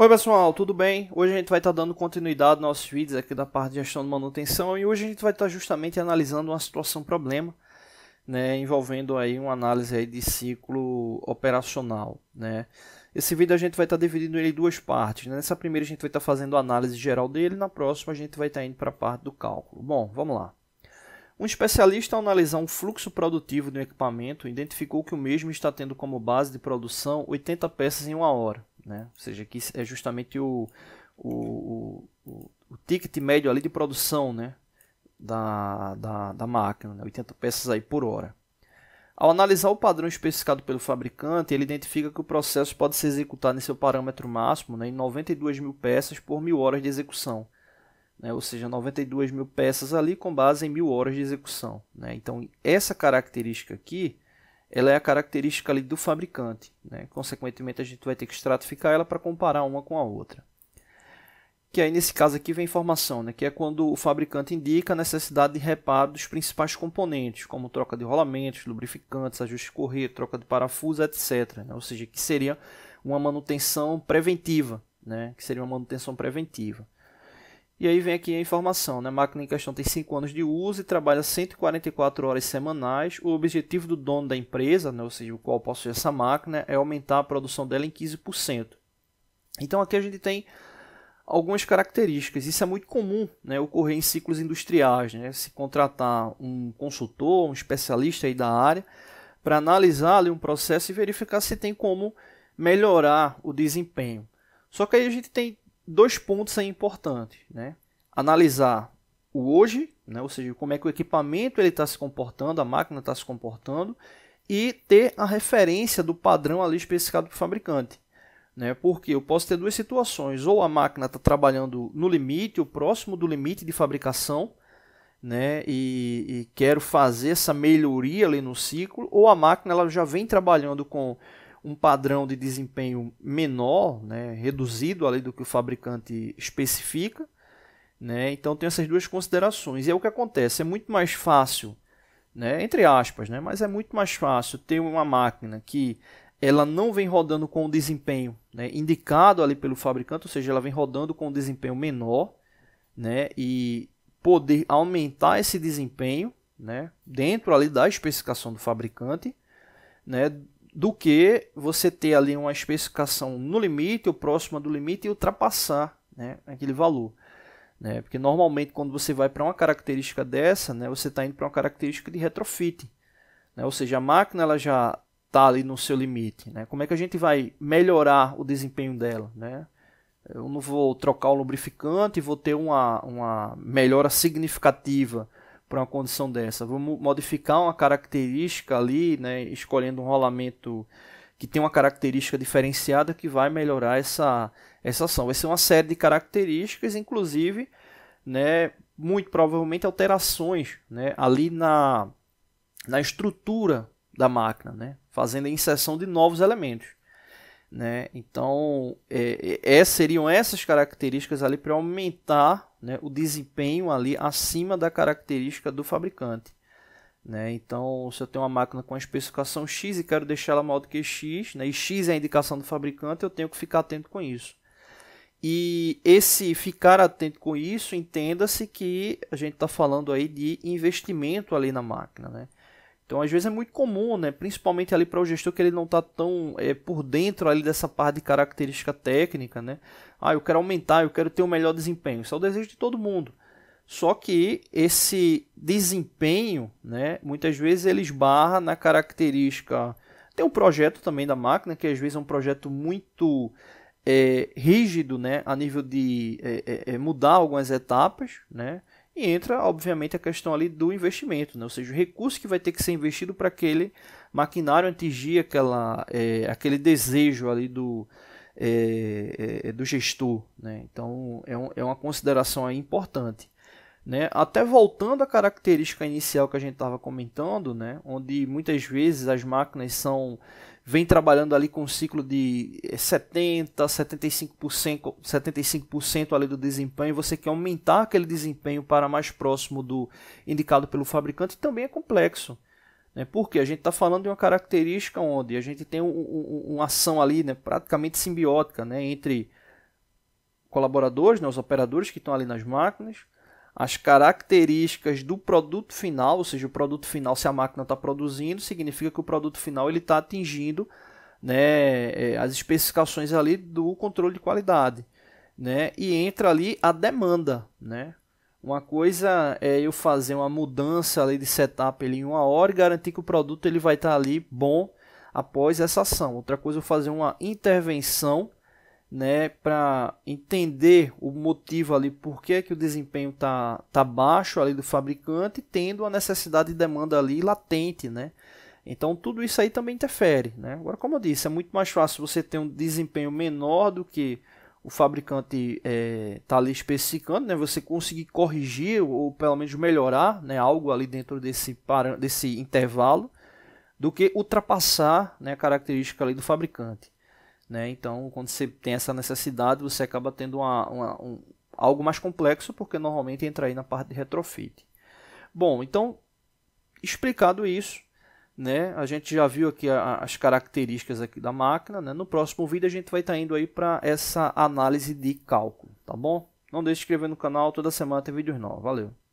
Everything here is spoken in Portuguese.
Oi pessoal, tudo bem? Hoje a gente vai estar tá dando continuidade aos nossos vídeos aqui da parte de gestão de manutenção e hoje a gente vai estar tá justamente analisando uma situação problema, né, envolvendo aí uma análise aí de ciclo operacional, né. Esse vídeo a gente vai estar tá dividindo ele em duas partes, né? nessa primeira a gente vai estar fazendo a análise geral dele, na próxima a gente vai estar indo para a parte do cálculo. Bom, vamos lá. Um especialista, ao analisar um fluxo produtivo de um equipamento, identificou que o mesmo está tendo como base de produção 80 peças em uma hora. Né? Ou seja, que é justamente o, o, o, o ticket médio ali de produção né? da, da, da máquina, né? 80 peças aí por hora. Ao analisar o padrão especificado pelo fabricante, ele identifica que o processo pode ser executado em seu parâmetro máximo né, em 92 mil peças por mil horas de execução. Né, ou seja, 92 mil peças ali com base em mil horas de execução. Né. Então, essa característica aqui ela é a característica ali do fabricante. Né? Consequentemente, a gente vai ter que estratificar ela para comparar uma com a outra. Que aí, nesse caso aqui, vem informação, né? que é quando o fabricante indica a necessidade de reparo dos principais componentes, como troca de rolamentos, lubrificantes, ajuste de correia, troca de parafuso, etc. Né? Ou seja, que seria uma manutenção preventiva, né? que seria uma manutenção preventiva. E aí vem aqui a informação, né? A máquina em questão tem 5 anos de uso e trabalha 144 horas semanais. O objetivo do dono da empresa, né, ou seja, o qual possui essa máquina, é aumentar a produção dela em 15%. Então aqui a gente tem algumas características. Isso é muito comum né, ocorrer em ciclos industriais. Né? Se contratar um consultor, um especialista aí da área, para analisar ali um processo e verificar se tem como melhorar o desempenho. Só que aí a gente tem dois pontos são importantes, né? Analisar o hoje, né? ou seja, como é que o equipamento ele está se comportando, a máquina está se comportando, e ter a referência do padrão ali especificado para o fabricante. Né? Porque eu posso ter duas situações, ou a máquina está trabalhando no limite, o próximo do limite de fabricação, né? E, e, quero fazer essa melhoria ali no ciclo, ou a máquina ela já vem trabalhando com um padrão de desempenho menor, né, reduzido além do que o fabricante especifica. Né? Então tem essas duas considerações. E é o que acontece, é muito mais fácil, né, entre aspas, né, mas é muito mais fácil ter uma máquina que ela não vem rodando com o desempenho né, indicado ali pelo fabricante, ou seja, ela vem rodando com um desempenho menor, né, e poder aumentar esse desempenho, né, dentro ali da especificação do fabricante, né, do que você ter ali uma especificação no limite, ou próxima do limite e ultrapassar né, aquele valor. Né? Porque normalmente quando você vai para uma característica dessa, né, você está indo para uma característica de retrofit. Né? Ou seja, a máquina ela já está ali no seu limite. Né? Como é que a gente vai melhorar o desempenho dela? Né? Eu não vou trocar o lubrificante e vou ter uma, uma melhora significativa para uma condição dessa. Vamos modificar uma característica ali, né, escolhendo um rolamento que tem uma característica diferenciada que vai melhorar essa, essa ação. Vai ser uma série de características, inclusive, né, muito provavelmente alterações né, ali na, na estrutura da máquina, né, fazendo a inserção de novos elementos. Né? Então, é, é, é seriam essas características ali para aumentar né, o desempenho ali acima da característica do fabricante. Né? Então, se eu tenho uma máquina com a especificação X e quero deixar ela maior do que X, né? e X é a indicação do fabricante, eu tenho que ficar atento com isso. E esse ficar atento com isso, entenda-se que a gente está falando aí de investimento ali na máquina. Né? Então, às vezes é muito comum, né? principalmente ali para o gestor que ele não está tão é, por dentro ali dessa parte de característica técnica. Né? Ah, eu quero aumentar, eu quero ter um melhor desempenho. Isso é o desejo de todo mundo. Só que esse desempenho, né, muitas vezes ele esbarra na característica. Tem um projeto também da máquina, que às vezes é um projeto muito é, rígido né, a nível de é, é, é mudar algumas etapas. Né? E entra, obviamente, a questão ali do investimento, né? ou seja, o recurso que vai ter que ser investido para aquele maquinário atingir aquela, é, aquele desejo ali do, é, é, do gestor. Né? Então, é, um, é uma consideração importante. Né? Até voltando à característica inicial que a gente estava comentando, né? onde muitas vezes as máquinas são vem trabalhando ali com um ciclo de 70, 75%, 75% ali do desempenho, você quer aumentar aquele desempenho para mais próximo do indicado pelo fabricante, também é complexo. Né? Porque a gente está falando de uma característica onde a gente tem um, um, uma ação ali né? praticamente simbiótica né? entre colaboradores, né? os operadores que estão ali nas máquinas, as características do produto final, ou seja, o produto final, se a máquina está produzindo, significa que o produto final ele está atingindo né, é, as especificações ali do controle de qualidade. Né, e entra ali a demanda. Né? Uma coisa é eu fazer uma mudança ali de setup ali em uma hora e garantir que o produto ele vai estar tá ali bom após essa ação. Outra coisa é eu fazer uma intervenção né, para entender o motivo ali, por que, que o desempenho tá, tá baixo ali do fabricante, tendo a necessidade de demanda ali latente, né? Então tudo isso aí também interfere, né? Agora, como eu disse, é muito mais fácil você ter um desempenho menor do que o fabricante está é, tá ali especificando, né? Você conseguir corrigir ou pelo menos melhorar, né? Algo ali dentro desse desse intervalo, do que ultrapassar, né? A característica ali do fabricante. Né? Então, quando você tem essa necessidade, você acaba tendo uma, uma, um, algo mais complexo, porque normalmente entra aí na parte de retrofit. Bom, então, explicado isso, né? A gente já viu aqui a, as características aqui da máquina, né? No próximo vídeo a gente vai estar tá indo aí para essa análise de cálculo, tá bom? Não deixe de se inscrever no canal, toda semana tem vídeos novos. Valeu!